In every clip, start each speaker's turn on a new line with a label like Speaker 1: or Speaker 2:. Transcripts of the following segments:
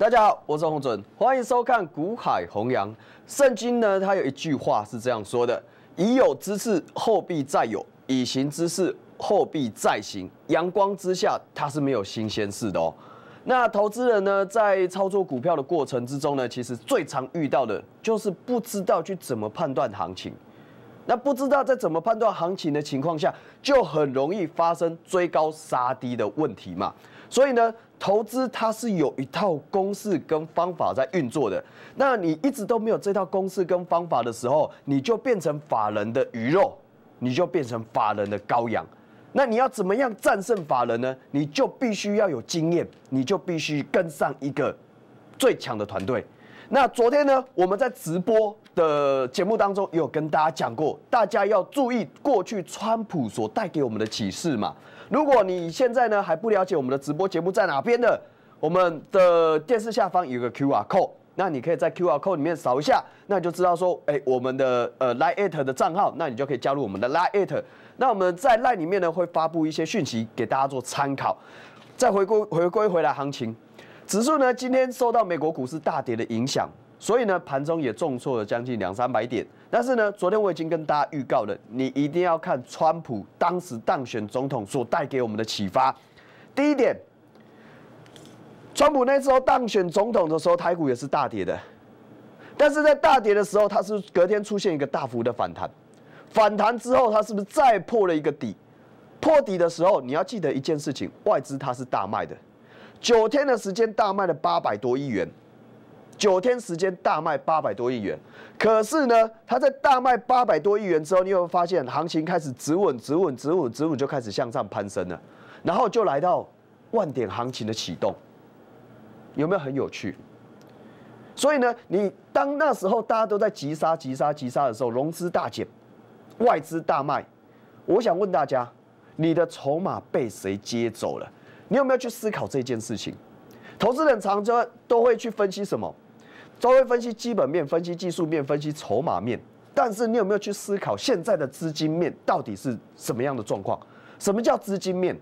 Speaker 1: 大家好，我是洪准，欢迎收看《股海弘扬》。圣经呢，它有一句话是这样说的：“已有之事，后必再有；以行之事，后必再行。”阳光之下，它是没有新鲜事的哦。那投资人呢，在操作股票的过程之中呢，其实最常遇到的就是不知道去怎么判断行情。那不知道在怎么判断行情的情况下，就很容易发生追高杀低的问题嘛。所以呢。投资它是有一套公式跟方法在运作的，那你一直都没有这套公式跟方法的时候，你就变成法人的鱼肉，你就变成法人的羔羊。那你要怎么样战胜法人呢？你就必须要有经验，你就必须跟上一个最强的团队。那昨天呢，我们在直播的节目当中有跟大家讲过，大家要注意过去川普所带给我们的启示嘛。如果你现在呢还不了解我们的直播节目在哪边的，我们的电视下方有个 QR code，那你可以在 QR code 里面扫一下，那就知道说，哎，我们的呃 Line at 的账号，那你就可以加入我们的 Line at。那我们在 Line 里面呢会发布一些讯息给大家做参考。再回归回归回来行情，指数呢今天受到美国股市大跌的影响。所以呢，盘中也重挫了将近两三百点。但是呢，昨天我已经跟大家预告了，你一定要看川普当时当选总统所带给我们的启发。第一点，川普那时候当选总统的时候，台股也是大跌的。但是在大跌的时候，它是隔天出现一个大幅的反弹。反弹之后，它是不是再破了一个底？破底的时候，你要记得一件事情，外资它是大卖的，九天的时间大卖了八百多亿元。九天时间大卖八百多亿元，可是呢，它在大卖八百多亿元之后，你有没有发现行情开始止稳、止稳、止稳、止稳，就开始向上攀升了？然后就来到万点行情的启动，有没有很有趣？所以呢，你当那时候大家都在急杀、急杀、急杀的时候，融资大减，外资大卖，我想问大家，你的筹码被谁接走了？你有没有去思考这件事情？投资人常之都会去分析什么？稍微分析基本面，分析技术面，分析筹码面，但是你有没有去思考现在的资金面到底是什么样的状况？什么叫资金面？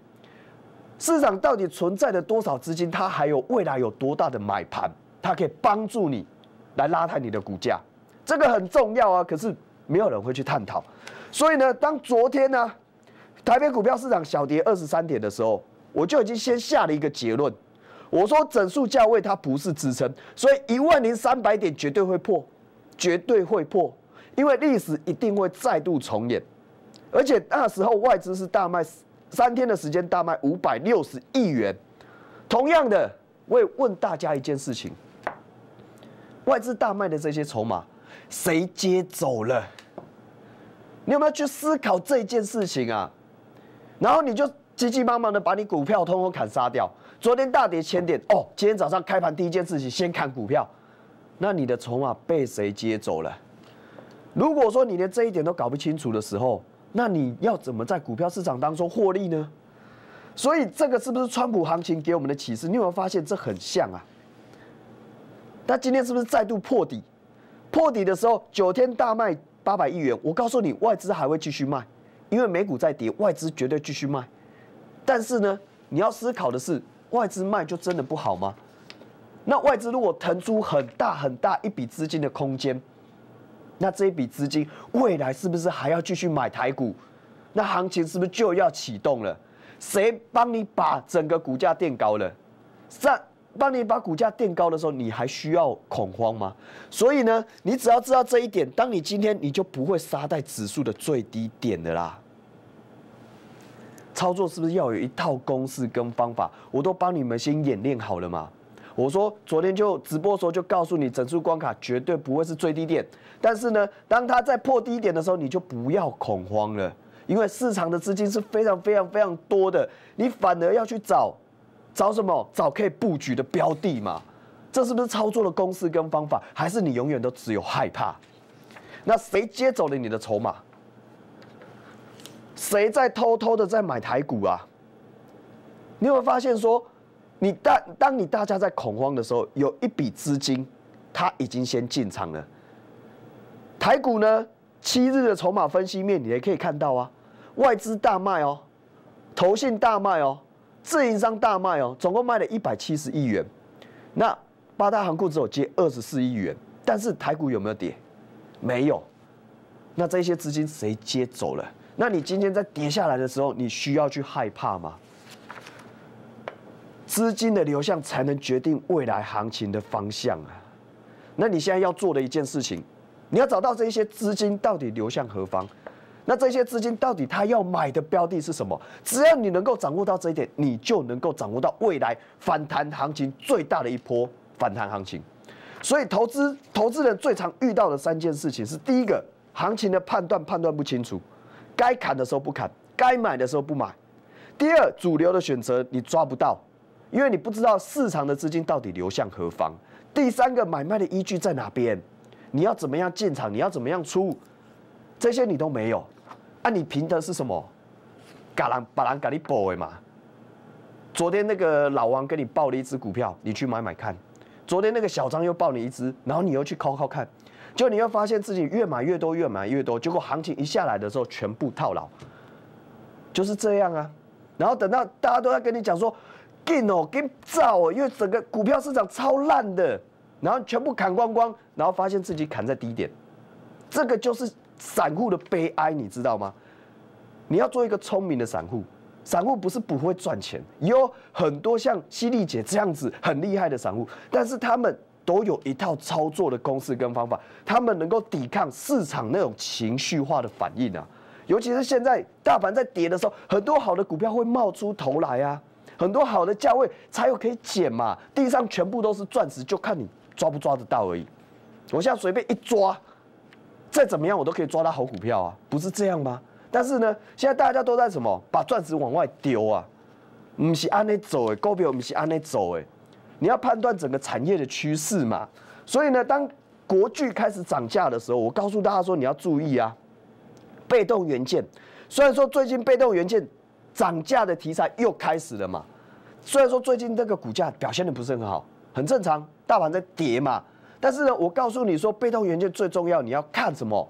Speaker 1: 市场到底存在的多少资金？它还有未来有多大的买盘？它可以帮助你来拉抬你的股价，这个很重要啊！可是没有人会去探讨。所以呢，当昨天呢，台北股票市场小跌二十三点的时候，我就已经先下了一个结论。我说整数价位它不是支撑，所以一万零三百点绝对会破，绝对会破，因为历史一定会再度重演。而且那时候外资是大卖，三天的时间大卖五百六十亿元。同样的，我也问大家一件事情：外资大卖的这些筹码谁接走了？你有没有去思考这件事情啊？然后你就急急忙忙的把你股票通通砍杀掉。昨天大跌千点哦，今天早上开盘第一件事情先看股票，那你的筹码被谁接走了？如果说你连这一点都搞不清楚的时候，那你要怎么在股票市场当中获利呢？所以这个是不是川普行情给我们的启示？你有没有发现这很像啊？那今天是不是再度破底？破底的时候九天大卖八百亿元，我告诉你外资还会继续卖，因为美股在跌，外资绝对继续卖。但是呢，你要思考的是。外资卖就真的不好吗？那外资如果腾出很大很大一笔资金的空间，那这一笔资金未来是不是还要继续买台股？那行情是不是就要启动了？谁帮你把整个股价垫高了？在帮你把股价垫高的时候，你还需要恐慌吗？所以呢，你只要知道这一点，当你今天你就不会杀在指数的最低点的啦。操作是不是要有一套公式跟方法？我都帮你们先演练好了嘛。我说昨天就直播的时候就告诉你，整数关卡绝对不会是最低点。但是呢，当它在破低点的时候，你就不要恐慌了，因为市场的资金是非常非常非常多的，你反而要去找，找什么？找可以布局的标的嘛。这是不是操作的公式跟方法？还是你永远都只有害怕？那谁接走了你的筹码？谁在偷偷的在买台股啊？你有没有发现说，你大当你大家在恐慌的时候，有一笔资金他已经先进场了。台股呢，七日的筹码分析面你也可以看到啊，外资大卖哦，投信大卖哦，自营商大卖哦，总共卖了一百七十亿元。那八大行库只有接二十四亿元，但是台股有没有跌？没有。那这些资金谁接走了？那你今天在跌下来的时候，你需要去害怕吗？资金的流向才能决定未来行情的方向啊！那你现在要做的一件事情，你要找到这些资金到底流向何方，那这些资金到底他要买的标的是什么？只要你能够掌握到这一点，你就能够掌握到未来反弹行情最大的一波反弹行情。所以，投资投资人最常遇到的三件事情是：第一个，行情的判断判断不清楚。该砍的时候不砍，该买的时候不买。第二，主流的选择你抓不到，因为你不知道市场的资金到底流向何方。第三个，买卖的依据在哪边？你要怎么样建场？你要怎么样出？这些你都没有。那你凭的是什么？嘎兰把兰嘎利博的嘛？昨天那个老王给你报了一只股票，你去买买看。昨天那个小张又报你一只，然后你又去考考看。就你会发现自己越买越多，越买越多，结果行情一下来的时候全部套牢，就是这样啊。然后等到大家都在跟你讲说，进哦，g a 哦，因为整个股票市场超烂的，然后全部砍光光，然后发现自己砍在低点，这个就是散户的悲哀，你知道吗？你要做一个聪明的散户，散户不是不会赚钱，有很多像犀利姐这样子很厉害的散户，但是他们。都有一套操作的公式跟方法，他们能够抵抗市场那种情绪化的反应啊。尤其是现在大盘在跌的时候，很多好的股票会冒出头来啊，很多好的价位才有可以捡嘛。地上全部都是钻石，就看你抓不抓得到而已。我现在随便一抓，再怎么样我都可以抓到好股票啊，不是这样吗？但是呢，现在大家都在什么把钻石往外丢啊？不是安内走的股票，不是安那走的。你要判断整个产业的趋势嘛，所以呢，当国剧开始涨价的时候，我告诉大家说你要注意啊，被动元件虽然说最近被动元件涨价的题材又开始了嘛，虽然说最近这个股价表现的不是很好，很正常，大盘在跌嘛，但是呢，我告诉你说被动元件最重要，你要看什么？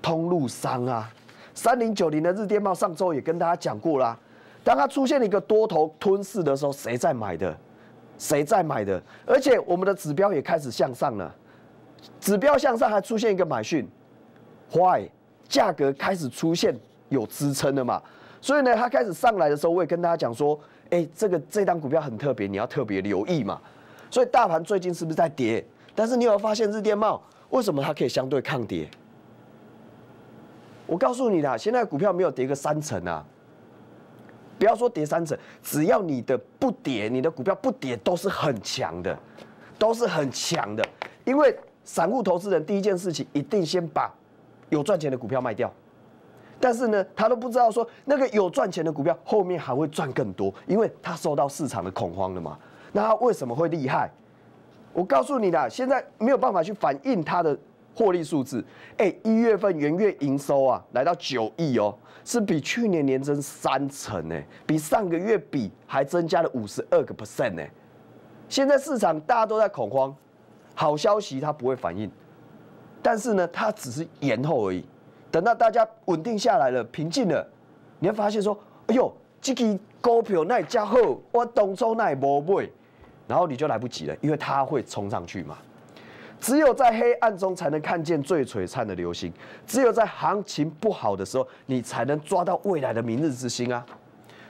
Speaker 1: 通路商啊，三零九零的日电贸上周也跟大家讲过啦，当它出现了一个多头吞噬的时候，谁在买的？谁在买的？而且我们的指标也开始向上了，指标向上还出现一个买讯，why？价格开始出现有支撑了嘛？所以呢，它开始上来的时候，我也跟大家讲说，哎，这个这档股票很特别，你要特别留意嘛。所以大盘最近是不是在跌？但是你有发现日电贸为什么它可以相对抗跌？我告诉你啦，现在股票没有跌个三成啊。不要说跌三成，只要你的不跌，你的股票不跌，都是很强的，都是很强的。因为散户投资人第一件事情，一定先把有赚钱的股票卖掉。但是呢，他都不知道说那个有赚钱的股票后面还会赚更多，因为他受到市场的恐慌了嘛。那他为什么会厉害？我告诉你的，现在没有办法去反映他的。获利数字，哎，一月份元月营收啊，来到九亿哦，是比去年年增三成哎，比上个月比还增加了五十二个 percent 呢。现在市场大家都在恐慌，好消息它不会反应，但是呢，它只是延后而已。等到大家稳定下来了，平静了，你会发现说，哎呦，这个股票那家伙我初那也不会，然后你就来不及了，因为它会冲上去嘛。只有在黑暗中才能看见最璀璨的流星，只有在行情不好的时候，你才能抓到未来的明日之星啊。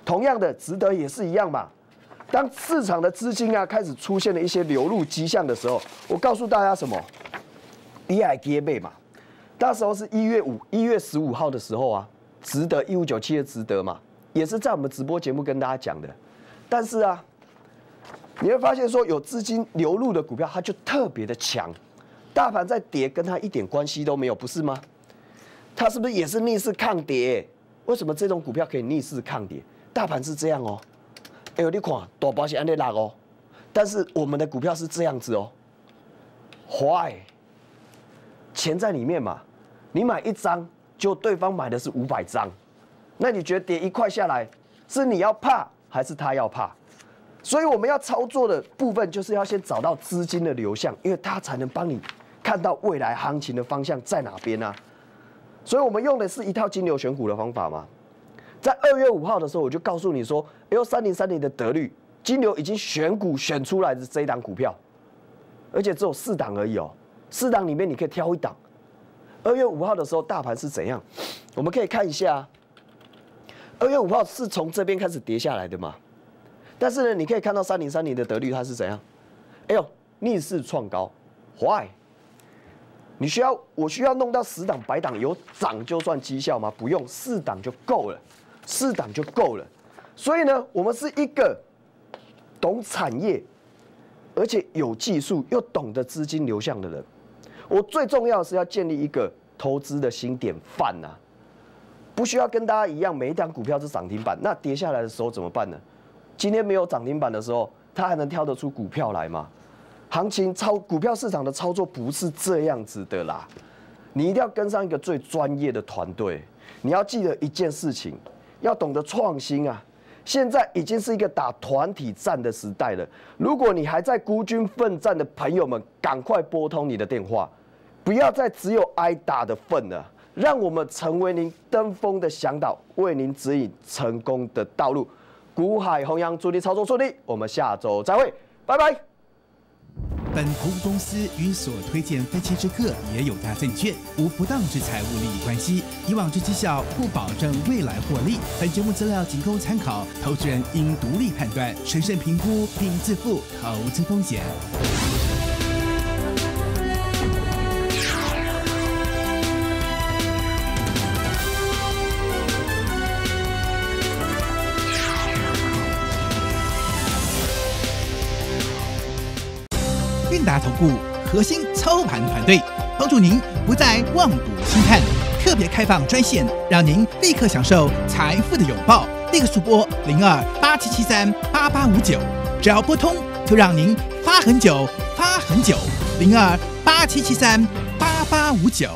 Speaker 1: 同样的，值得也是一样嘛。当市场的资金啊开始出现了一些流入迹象的时候，我告诉大家什么？低矮接背嘛。那时候是一月五、一月十五号的时候啊，值得一五九七的值得嘛，也是在我们直播节目跟大家讲的。但是啊。你会发现说有资金流入的股票，它就特别的强，大盘在跌，跟它一点关系都没有，不是吗？它是不是也是逆势抗跌？为什么这种股票可以逆势抗跌？大盘是这样哦，哎呦你看，大保险在拉哦，但是我们的股票是这样子哦 w 钱在里面嘛，你买一张，就对方买的是五百张，那你觉得跌一块下来，是你要怕还是他要怕？所以我们要操作的部分，就是要先找到资金的流向，因为它才能帮你看到未来行情的方向在哪边呢？所以我们用的是一套金牛选股的方法嘛。在二月五号的时候，我就告诉你说，L 三零三零的得率，金牛已经选股选出来的这一档股票，而且只有四档而已哦，四档里面你可以挑一档。二月五号的时候，大盘是怎样？我们可以看一下，二月五号是从这边开始跌下来的嘛？但是呢，你可以看到三零三零的得率它是怎样？哎呦，逆势创高，why？你需要我需要弄到十档、百档有涨就算绩效吗？不用，四档就够了，四档就够了。所以呢，我们是一个懂产业，而且有技术又懂得资金流向的人。我最重要的是要建立一个投资的新典范啊！不需要跟大家一样，每一档股票是涨停板，那跌下来的时候怎么办呢？今天没有涨停板的时候，他还能挑得出股票来吗？行情操股票市场的操作不是这样子的啦，你一定要跟上一个最专业的团队。你要记得一件事情，要懂得创新啊！现在已经是一个打团体战的时代了。如果你还在孤军奋战的朋友们，赶快拨通你的电话，不要再只有挨打的份了。让我们成为您登峰的向导，为您指引成功的道路。股海弘扬，祝你操作顺利。我们下周再会，拜拜。本投资公司与所推荐分期之客也有大证券无不当之财务利益关系，以往之绩效不保证未来获利。本节目资料仅供参考，投资人应独立判断、审慎评估并自负投资风险。韵达投顾核心操盘团队帮助您不再望股兴叹，特别开放专线，让您立刻享受财富的拥抱。立刻速拨零二八七七三八八五九，只要拨通，就让您发很久发很久。零二八七七三八八五九。